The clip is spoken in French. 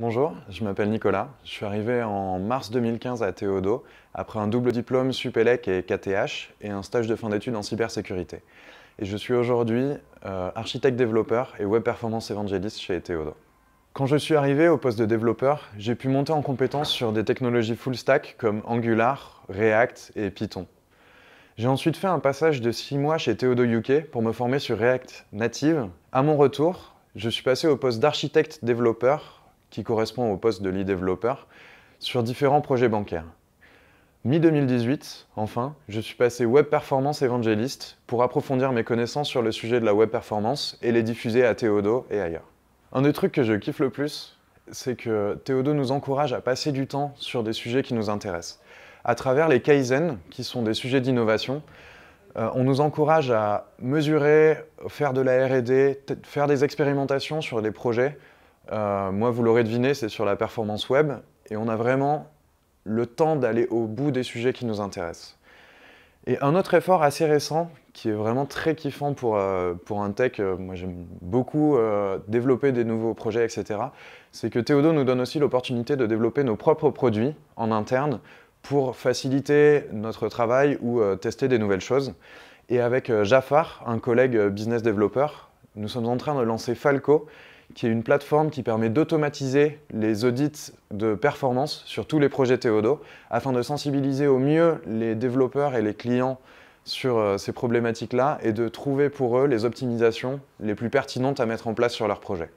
Bonjour, je m'appelle Nicolas. Je suis arrivé en mars 2015 à Théodo après un double diplôme SUPELEC et KTH et un stage de fin d'études en cybersécurité. Et je suis aujourd'hui euh, architecte développeur et web performance évangéliste chez Théodo. Quand je suis arrivé au poste de développeur, j'ai pu monter en compétence sur des technologies full stack comme Angular, React et Python. J'ai ensuite fait un passage de 6 mois chez Théodo UK pour me former sur React Native. À mon retour, je suis passé au poste d'architecte développeur qui correspond au poste de lead Developer, sur différents projets bancaires. Mi-2018, enfin, je suis passé Web Performance Évangéliste pour approfondir mes connaissances sur le sujet de la web performance et les diffuser à Théodo et ailleurs. Un des trucs que je kiffe le plus, c'est que Théodo nous encourage à passer du temps sur des sujets qui nous intéressent. À travers les Kaizen, qui sont des sujets d'innovation, euh, on nous encourage à mesurer, faire de la RD, faire des expérimentations sur des projets euh, moi, vous l'aurez deviné, c'est sur la performance web et on a vraiment le temps d'aller au bout des sujets qui nous intéressent. Et un autre effort assez récent, qui est vraiment très kiffant pour, euh, un tech, euh, moi j'aime beaucoup développer des nouveaux projets, etc., c'est que Théodo nous donne aussi l'opportunité de développer nos propres produits en interne pour faciliter notre travail ou tester des nouvelles choses. Et avec Jafar, un collègue business developer, nous sommes en train de lancer Falco, qui est une plateforme qui permet d'automatiser les audits de performance sur tous les projets Théodo, afin de sensibiliser au mieux les développeurs et les clients sur euh, ces problématiques-là et de trouver pour eux les optimisations les plus pertinentes à mettre en place sur leurs projets.